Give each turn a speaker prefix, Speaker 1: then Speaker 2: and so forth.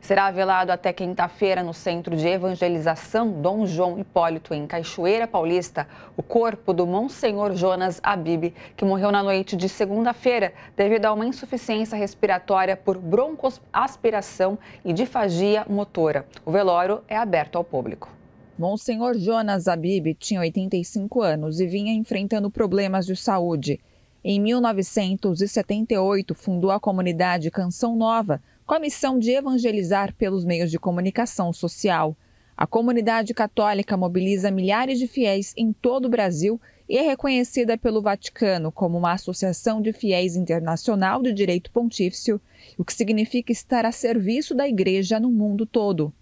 Speaker 1: será velado até quinta-feira no Centro de Evangelização Dom João Hipólito, em Cachoeira Paulista, o corpo do Monsenhor Jonas Abib, que morreu na noite de segunda-feira devido a uma insuficiência respiratória por broncoaspiração e difagia motora. O velório é aberto ao público. Monsenhor Jonas Abib tinha 85 anos e vinha enfrentando problemas de saúde. Em 1978, fundou a comunidade Canção Nova, com a missão de evangelizar pelos meios de comunicação social. A comunidade católica mobiliza milhares de fiéis em todo o Brasil e é reconhecida pelo Vaticano como uma associação de fiéis internacional de direito pontífice, o que significa estar a serviço da Igreja no mundo todo.